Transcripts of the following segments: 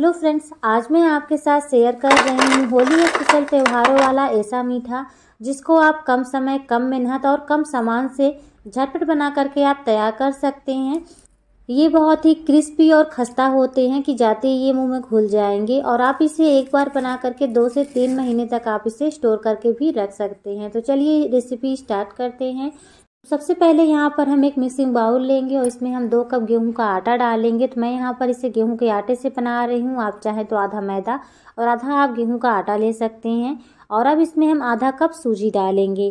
hello friends आज मैं आपके साथ शेयर कर रही हूँ होली एक त्योहारों वाला ऐसा मीठा जिसको आप कम समय कम मेहनत और कम सामान से झटपट बना करके आप तैयार कर सकते हैं ये बहुत ही क्रिस्पी और खस्ता होते हैं कि जाते ही ये मुंह में घुल जाएंगे और आप इसे एक बार बना करके दो से तीन महीने तक आप इसे स्टोर करके भी रख सकते हैं तो चलिए रेसिपी स्टार्ट करते हैं सबसे पहले यहाँ पर हम एक मिक्सिंग बाउल लेंगे और इसमें हम दो कप गेहूं का आटा डालेंगे तो मैं यहाँ पर इसे गेहूं के आटे से बना रही हूँ आप चाहें तो आधा मैदा और आधा आप गेहूं का आटा ले सकते हैं और अब इसमें हम आधा कप सूजी डालेंगे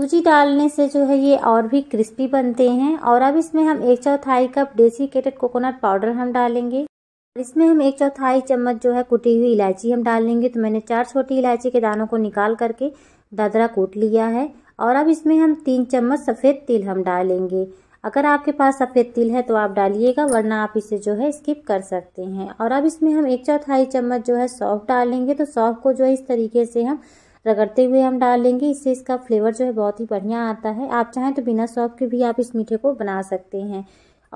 सूजी डालने से जो है ये और भी क्रिस्पी बनते हैं और अब इसमें हम एक चौथाई कप डेसिकेटेड कोकोनट पाउडर हम डालेंगे और इसमें हम एक चौथाई चम्मच जो है कुटी हुई इलायची हम डाल लेंगे तो मैंने चार छोटी इलायची के दानों को निकाल करके दादरा कूट लिया है और अब इसमें हम तीन चम्मच सफ़ेद तिल हम डालेंगे अगर आपके पास सफ़ेद तिल है तो आप डालिएगा वरना आप इसे जो है स्किप कर सकते हैं और अब इसमें हम एक चौथाई चम्मच जो है सौफ डालेंगे तो सौफ को जो है इस तरीके से हम रगड़ते हुए हम डालेंगे इससे इसका फ्लेवर जो है बहुत ही बढ़िया आता है आप चाहें तो बिना सौफ के भी आप इस मीठे को बना सकते हैं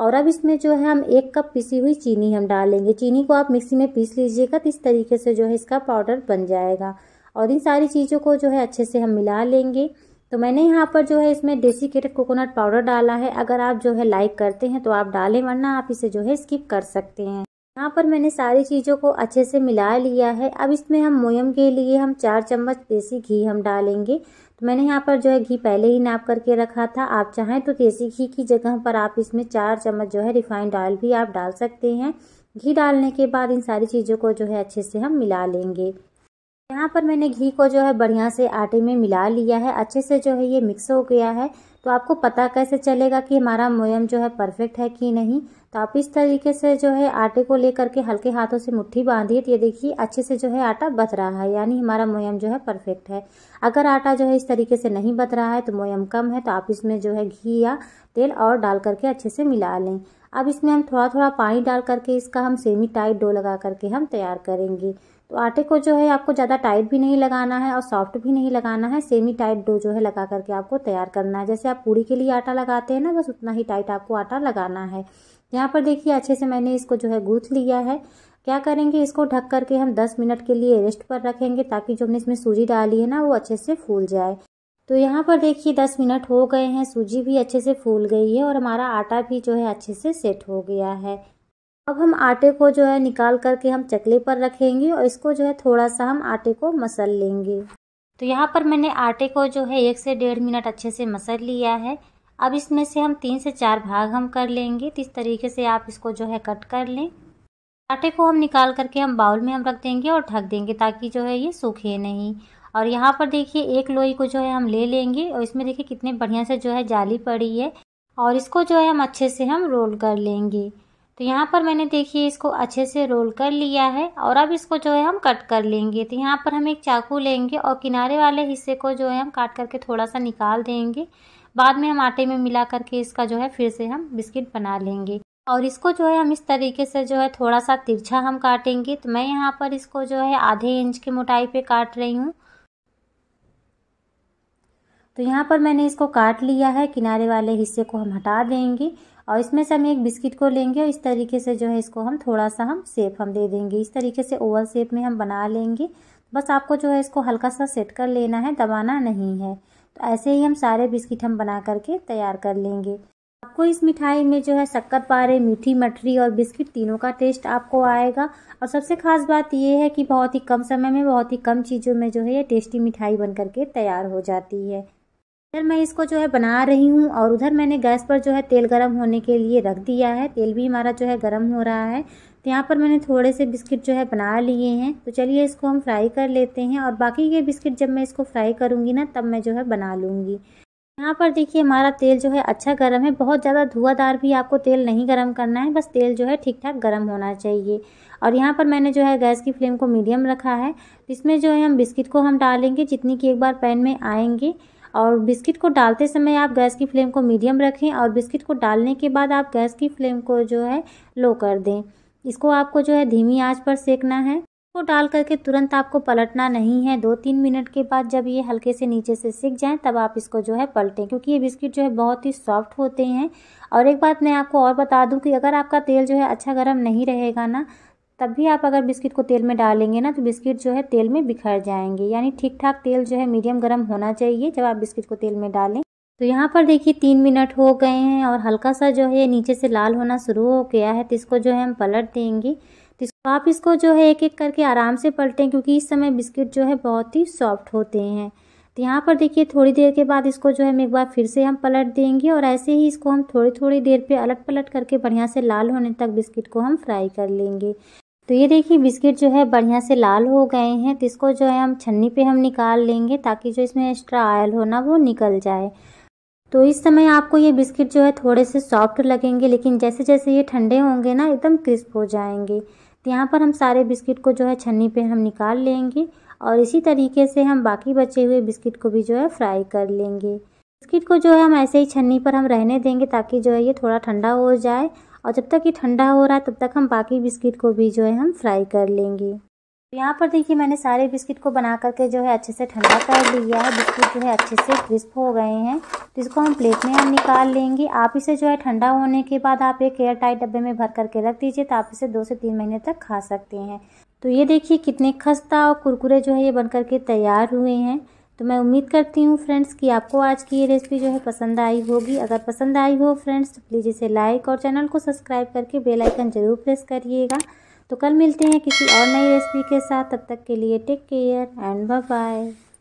और अब इसमें जो है हम एक कप पिसी हुई चीनी हम डालेंगे चीनी को आप मिक्सी में पीस लीजिएगा तो इस तरीके से जो है इसका पाउडर बन जाएगा और इन सारी चीज़ों को जो है अच्छे से हम मिला लेंगे तो मैंने यहाँ पर जो है इसमें डेसिकेटेड कोकोनट पाउडर डाला है अगर आप जो है लाइक करते हैं तो आप डालें वरना आप इसे जो है स्किप कर सकते हैं यहाँ पर मैंने सारी चीज़ों को अच्छे से मिला लिया है अब इसमें हम मोयम के लिए हम चार चम्मच देसी घी हम डालेंगे तो मैंने यहाँ पर जो है घी पहले ही नाप करके रखा था आप चाहें तो देसी घी की जगह पर आप इसमें चार चम्मच जो है रिफाइंड ऑयल भी आप डाल सकते हैं घी डालने के बाद इन सारी चीज़ों को जो है अच्छे से हम मिला लेंगे यहाँ पर मैंने घी को जो है बढ़िया से आटे में मिला लिया है अच्छे से जो है ये मिक्स हो गया है तो आपको पता कैसे चलेगा कि हमारा मोयम जो है परफेक्ट है कि नहीं तो आप इस तरीके से जो है आटे को लेकर के हल्के हाथों से मुट्ठी बांधिए तो ये देखिए अच्छे से जो है आटा बत रहा है यानी हमारा मोयम जो है परफेक्ट है अगर आटा जो है इस तरीके से नहीं बत रहा है तो मोयम कम है तो आप इसमें जो है घी या तेल और डाल करके अच्छे से मिला लें अब इसमें हम थोड़ा थोड़ा पानी डाल करके इसका हम सेमी टाइट डो लगा करके हम तैयार करेंगे तो आटे को जो है आपको ज़्यादा टाइट भी नहीं लगाना है और सॉफ्ट भी नहीं लगाना है सेमी टाइट डो जो है लगा करके आपको तैयार करना है जैसे आप पूरी के लिए आटा लगाते हैं ना बस उतना ही टाइट आपको आटा लगाना है यहाँ पर देखिए अच्छे से मैंने इसको जो है गूथ लिया है क्या करेंगे इसको ढक करके हम 10 मिनट के लिए रेस्ट पर रखेंगे ताकि जो हमने इसमें सूजी डाली है ना वो अच्छे से फूल जाए तो यहाँ पर देखिए दस मिनट हो गए हैं सूजी भी अच्छे से फूल गई है और हमारा आटा भी जो है अच्छे से सेट हो गया है अब हम आटे को जो है निकाल करके हम चकले पर रखेंगे और इसको जो है थोड़ा सा हम आटे को मसल लेंगे तो यहाँ पर मैंने आटे को जो है एक से डेढ़ मिनट अच्छे से मसल लिया है अब इसमें से हम तीन से चार भाग हम कर लेंगे तो इस तरीके से आप इसको जो है कट कर लें आटे को हम निकाल करके हम बाउल में हम रख देंगे और ढक देंगे ताकि जो है ये सूखे नहीं और यहाँ पर देखिए एक लोई को जो है हम ले लेंगे और इसमें देखिए कितने बढ़िया से जो है जाली पड़ी है और इसको जो है हम अच्छे से हम रोल कर लेंगे तो यहाँ पर मैंने देखिए इसको अच्छे से रोल कर लिया है और अब इसको जो है हम कट कर लेंगे तो यहाँ पर हम एक चाकू लेंगे और किनारे वाले हिस्से को जो है हम काट करके थोड़ा सा निकाल देंगे बाद में हम आटे में मिला करके इसका जो है फिर से हम बिस्किट बना लेंगे और इसको जो है हम इस तरीके से जो है थोड़ा सा तिरछा हम काटेंगे तो मैं यहाँ पर इसको जो है आधे इंच की मोटाई पे काट रही हूँ तो यहाँ पर मैंने इसको काट लिया है किनारे वाले हिस्से को हम हटा देंगे और इसमें से हम एक बिस्किट को लेंगे और इस तरीके से जो है इसको हम थोड़ा सा हम सेप हम दे देंगे इस तरीके से ओवल सेप में हम बना लेंगे बस आपको जो है इसको हल्का सा सेट कर लेना है दबाना नहीं है तो ऐसे ही हम सारे बिस्किट हम बना करके तैयार कर लेंगे आपको इस मिठाई में जो है शक्कर पारे मीठी मठरी और बिस्किट तीनों का टेस्ट आपको आएगा और सबसे खास बात यह है कि बहुत ही कम समय में बहुत ही कम चीज़ों में जो है ये टेस्टी मिठाई बन करके तैयार हो जाती है इधर मैं इसको जो है बना रही हूँ और उधर मैंने गैस पर जो है तेल गर्म होने के लिए रख दिया है तेल भी हमारा जो है गर्म हो रहा है तो यहाँ पर मैंने थोड़े से बिस्किट जो है बना लिए हैं तो चलिए इसको हम फ्राई कर लेते हैं और बाकी के बिस्किट जब मैं इसको फ्राई करूँगी ना तब मैं जो है बना लूँगी यहाँ पर देखिए हमारा तेल जो है अच्छा गर्म है बहुत ज़्यादा धुआंधार भी आपको तेल नहीं गर्म करना है बस तेल जो है ठीक ठाक गर्म होना चाहिए और यहाँ पर मैंने जो है गैस की फ्लेम को मीडियम रखा है इसमें जो है हम बिस्किट को हम डालेंगे जितनी कि एक बार पैन में आएंगे और बिस्किट को डालते समय आप गैस की फ्लेम को मीडियम रखें और बिस्किट को डालने के बाद आप गैस की फ्लेम को जो है लो कर दें इसको आपको जो है धीमी आंच पर सेकना है इसको डाल करके तुरंत आपको पलटना नहीं है दो तीन मिनट के बाद जब ये हल्के से नीचे से सिक जाएं तब आप इसको जो है पलटें क्योंकि ये बिस्किट जो है बहुत ही सॉफ्ट होते हैं और एक बात मैं आपको और बता दूं कि अगर आपका तेल जो है अच्छा गर्म नहीं रहेगा ना तब भी आप अगर बिस्किट को तेल में डालेंगे ना तो बिस्किट जो है तेल में बिखर जाएंगे यानी ठीक ठाक तेल जो है मीडियम गर्म होना चाहिए जब आप बिस्किट को तेल में डालें तो यहाँ पर देखिए तीन मिनट हो गए हैं और हल्का सा जो है नीचे से लाल होना शुरू हो गया है तो इसको जो है हम पलट देंगे तो इसको आप इसको जो है एक एक करके आराम से पलटें क्योंकि इस समय बिस्किट जो है बहुत ही सॉफ्ट होते हैं तो यहाँ पर देखिए थोड़ी देर के बाद इसको जो है हम एक बार फिर से हम पलट देंगे और ऐसे ही इसको हम थोड़ी थोड़ी देर पे अलट पलट करके बढ़िया से लाल होने तक बिस्किट को हम फ्राई कर लेंगे तो ये देखिए बिस्किट जो है बढ़िया से लाल हो गए हैं तो इसको जो है हम छन्नी पे हम निकाल लेंगे ताकि जो इसमें एक्स्ट्रा ऑयल हो ना वो निकल जाए तो इस समय आपको ये बिस्किट जो है थोड़े से सॉफ्ट लगेंगे लेकिन जैसे जैसे ये ठंडे होंगे ना एकदम क्रिस्प हो जाएंगे तो यहाँ पर हम सारे बिस्किट को जो है छन्नी पे हम निकाल लेंगे और इसी तरीके से हम बाकी बचे हुए बिस्किट को भी जो है फ्राई कर लेंगे बिस्किट को जो है हम ऐसे ही छन्नी पर हम रहने देंगे ताकि जो है ये थोड़ा ठंडा हो जाए और जब तक ये ठंडा हो रहा है तब तक हम बाकी बिस्किट को भी जो है हम फ्राई कर लेंगे तो यहाँ पर देखिए मैंने सारे बिस्किट को बना करके जो है अच्छे से ठंडा कर लिया है बिस्किट जो है अच्छे से क्रिस्प हो गए हैं तो इसको हम प्लेट में हम निकाल लेंगे आप इसे जो है ठंडा होने के बाद आप एक एयर टाइट डब्बे में भर करके रख दीजिए तो आप इसे दो से तीन महीने तक खा सकते हैं तो ये देखिए कितने खस्ता और कुरकुरे जो है ये बन करके तैयार हुए हैं तो मैं उम्मीद करती हूँ फ्रेंड्स कि आपको आज की ये रेसिपी जो है पसंद आई होगी अगर पसंद आई हो फ्रेंड्स तो प्लीज़ इसे लाइक और चैनल को सब्सक्राइब करके बेल आइकन ज़रूर प्रेस करिएगा तो कल मिलते हैं किसी और नई रेसिपी के साथ तब तक के लिए take care and bye bye